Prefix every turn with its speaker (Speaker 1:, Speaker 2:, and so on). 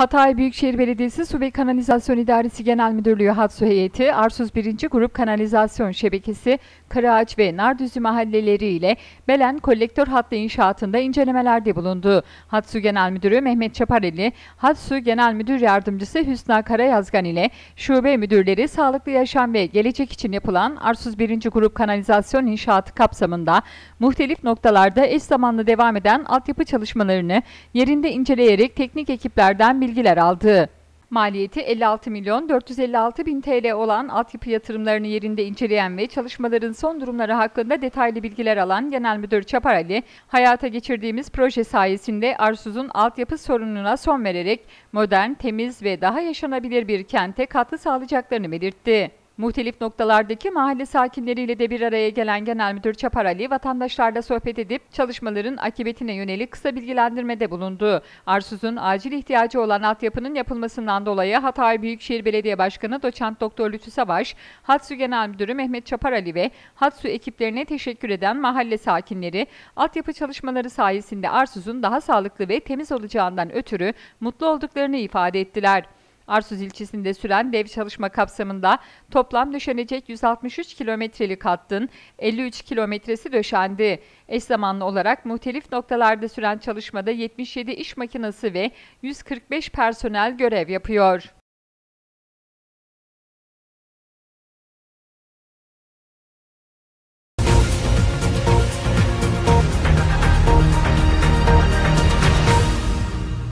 Speaker 1: Hatay Büyükşehir Belediyesi Su ve Kanalizasyon İdaresi Genel Müdürlüğü Hatsu Heyeti, Arsuz 1. Grup Kanalizasyon Şebekesi, Kıraağaç ve Nardüzü mahalleleri ile Belen Kolektör Hattı inşaatında incelemelerde bulundu. Hatsu Genel Müdürü Mehmet Çapareli, Hatsu Genel Müdür Yardımcısı Hüsna Karayazgan ile şube müdürleri sağlıklı yaşam ve gelecek için yapılan Arsuz 1. Grup Kanalizasyon inşaatı kapsamında muhtelif noktalarda eş zamanlı devam eden altyapı çalışmalarını yerinde inceleyerek teknik ekiplerden bilgilendirildi bilgiler aldı. Maliyeti 56 milyon 456 bin TL olan altyapı yatırımlarını yerinde inceleyen ve çalışmaların son durumları hakkında detaylı bilgiler alan Genel Müdür Çapar Ali, hayata geçirdiğimiz proje sayesinde Arsuz'un altyapı sorununa son vererek modern, temiz ve daha yaşanabilir bir kente katkı sağlayacaklarını belirtti. Muhtelif noktalardaki mahalle sakinleriyle de bir araya gelen Genel Müdür Çapar Ali, vatandaşlarla sohbet edip çalışmaların akıbetine yönelik kısa bilgilendirmede bulundu. Arsuz'un acil ihtiyacı olan altyapının yapılmasından dolayı Hatay Büyükşehir Belediye Başkanı Doçent Doktor Lütfü Savaş, Hatsu Genel Müdürü Mehmet Çapar Ali ve Hatsu ekiplerine teşekkür eden mahalle sakinleri, altyapı çalışmaları sayesinde Arsuz'un daha sağlıklı ve temiz olacağından ötürü mutlu olduklarını ifade ettiler. Arsuz ilçesinde süren dev çalışma kapsamında toplam döşenecek 163 kilometrelik hattın 53 kilometresi döşendi. Eş zamanlı olarak muhtelif noktalarda süren çalışmada 77 iş makinası ve 145 personel görev yapıyor.